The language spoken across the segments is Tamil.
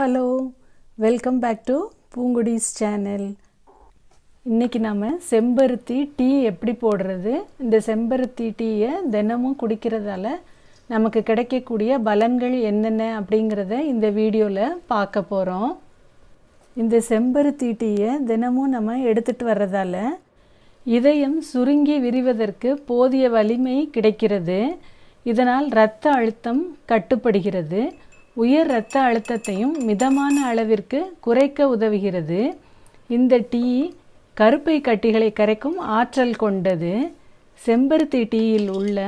ஹலோ வெல்கம் பேக் டு பூங்குடிஸ் சேனல் இன்றைக்கி நாம் செம்பருத்தி டீ எப்படி போடுறது இந்த செம்பருத்தி டீயை தினமும் குடிக்கிறதால நமக்கு கிடைக்கக்கூடிய பலன்கள் என்னென்ன அப்படிங்கிறத இந்த வீடியோவில் பார்க்க போகிறோம் இந்த செம்பருத்தி டீயை தினமும் நம்ம எடுத்துகிட்டு வர்றதால இதயம் சுருங்கி விரிவதற்கு போதிய வலிமை கிடைக்கிறது இதனால் இரத்த அழுத்தம் கட்டுப்படுகிறது உயர் இரத்த அழுத்தத்தையும் மிதமான அளவிற்கு குறைக்க உதவுகிறது இந்த டீ கருப்பை கட்டிகளை கரைக்கும் ஆற்றல் கொண்டது செம்பருத்தி டீயில் உள்ள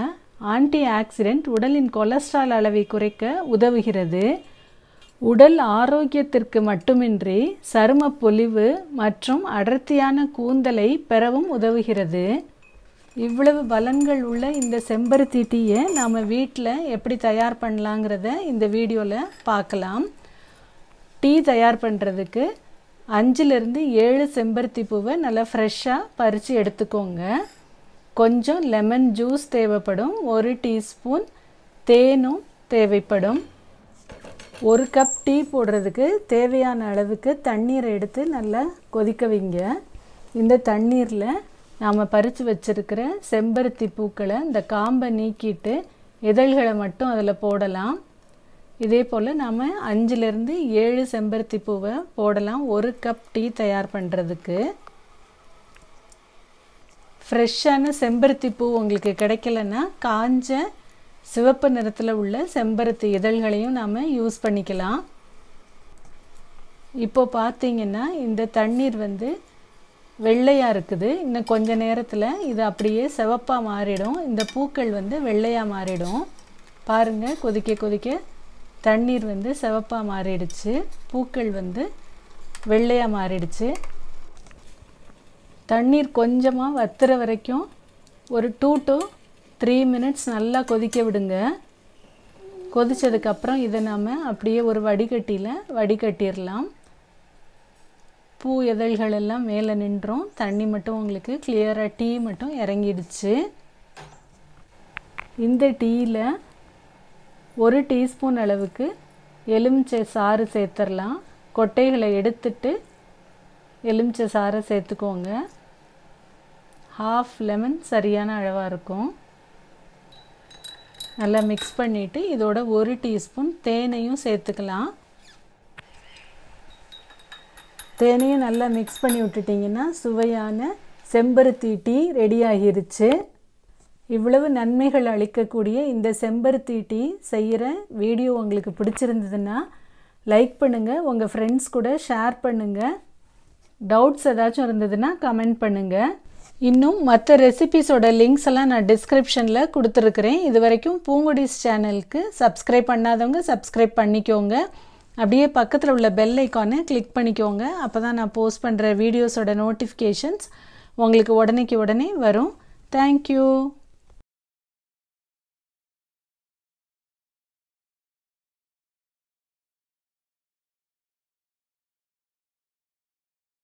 ஆன்டி ஆக்சிடென்ட் உடலின் கொலஸ்ட்ரால் அளவை குறைக்க உதவுகிறது உடல் ஆரோக்கியத்திற்கு மட்டுமின்றி சரும பொலிவு மற்றும் அடர்த்தியான கூந்தலை பெறவும் உதவுகிறது இவ்வளவு பலன்கள் உள்ள இந்த செம்பருத்தி டீயை நாம் வீட்டில் எப்படி தயார் பண்ணலாங்கிறத இந்த வீடியோவில் பார்க்கலாம் டீ தயார் பண்ணுறதுக்கு அஞ்சுலேருந்து ஏழு செம்பருத்தி பூவை நல்லா ஃப்ரெஷ்ஷாக பறித்து எடுத்துக்கோங்க கொஞ்சம் லெமன் ஜூஸ் தேவைப்படும் ஒரு டீஸ்பூன் தேனும் தேவைப்படும் ஒரு கப் டீ போடுறதுக்கு தேவையான அளவுக்கு தண்ணீரை எடுத்து நல்லா கொதிக்க வைங்க இந்த தண்ணீரில் நாம் பறித்து வச்சுருக்கிற செம்பருத்தி பூக்களை இந்த காம்பை நீக்கிட்டு இதழ்களை மட்டும் அதில் போடலாம் இதே போல் நாம் அஞ்சுலேருந்து ஏழு செம்பருத்தி பூவை போடலாம் ஒரு கப் டீ தயார் பண்ணுறதுக்கு ஃப்ரெஷ்ஷான செம்பருத்தி பூ உங்களுக்கு கிடைக்கலன்னா காஞ்ச சிவப்பு நிறத்தில் உள்ள செம்பருத்தி இதழ்களையும் நாம் யூஸ் பண்ணிக்கலாம் இப்போ பார்த்தீங்கன்னா இந்த தண்ணீர் வந்து வெள்ளையாக இருக்குது இன்னும் கொஞ்ச நேரத்தில் இது அப்படியே சிவப்பாக மாறிடும் இந்த பூக்கள் வந்து வெள்ளையாக மாறிடும் பாருங்கள் கொதிக்க கொதிக்க தண்ணீர் வந்து சிவப்பாக மாறிடுச்சு பூக்கள் வந்து வெள்ளையாக மாறிடுச்சு தண்ணீர் கொஞ்சமாக வத்துற வரைக்கும் ஒரு டூ டு த்ரீ மினிட்ஸ் நல்லா கொதிக்க விடுங்க கொதித்ததுக்கப்புறம் இதை நாம் அப்படியே ஒரு வடிகட்டியில் வடிகட்டிடலாம் பூ இதழ்கள் எல்லாம் மேலே நின்றோம் தண்ணி மட்டும் உங்களுக்கு கிளியராக டீ மட்டும் இறங்கிடுச்சு இந்த டீயில் ஒரு டீஸ்பூன் அளவுக்கு எலுமிச்சை சாறு சேர்த்துடலாம் கொட்டைகளை எடுத்துட்டு எலுமிச்சை சாறை சேர்த்துக்கோங்க ஹாஃப் லெமன் சரியான அளவாக இருக்கும் நல்லா மிக்ஸ் பண்ணிவிட்டு இதோட ஒரு டீஸ்பூன் தேனையும் சேர்த்துக்கலாம் தேனையும் நல்லா மிக்ஸ் பண்ணி விட்டுட்டிங்கன்னா சுவையான செம்பருத்தி டீ ரெடி ஆகிருச்சு இவ்வளவு நன்மைகள் அளிக்கக்கூடிய இந்த செம்பருத்தி டீ செய்கிற வீடியோ உங்களுக்கு பிடிச்சிருந்ததுன்னா லைக் பண்ணுங்கள் உங்கள் ஃப்ரெண்ட்ஸ் கூட ஷேர் பண்ணுங்கள் டவுட்ஸ் ஏதாச்சும் இருந்ததுன்னா கமெண்ட் பண்ணுங்கள் இன்னும் மற்ற ரெசிபிஸோட லிங்க்ஸ் எல்லாம் நான் டிஸ்கிரிப்ஷனில் கொடுத்துருக்குறேன் இது வரைக்கும் பூங்குடிஸ் சேனலுக்கு சப்ஸ்கிரைப் பண்ணாதவங்க சப்ஸ்கிரைப் பண்ணிக்கோங்க அப்படியே பக்கத்தில் உள்ள பெல் ஐக்கானை கிளிக் பண்ணிக்கோங்க அப்போ தான் நான் போஸ்ட் பண்ணுற வீடியோஸோட நோட்டிஃபிகேஷன்ஸ் உங்களுக்கு உடனேக்கு உடனே வரும் தேங்க்யூ